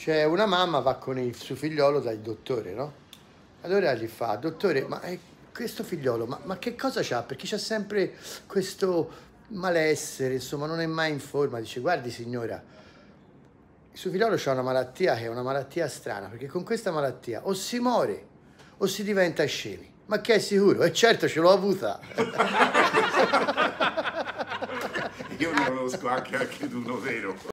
Cioè una mamma va con il suo figliolo dal dottore, no? Allora gli fa, dottore, ma eh, questo figliolo, ma, ma che cosa c'ha? Perché c'ha sempre questo malessere, insomma, non è mai in forma. Dice, guardi signora, il suo figliolo ha una malattia che è una malattia strana, perché con questa malattia o si muore o si diventa scemi. Ma che è sicuro? E eh, certo ce l'ho avuta. Io ne conosco anche, anche uno vero.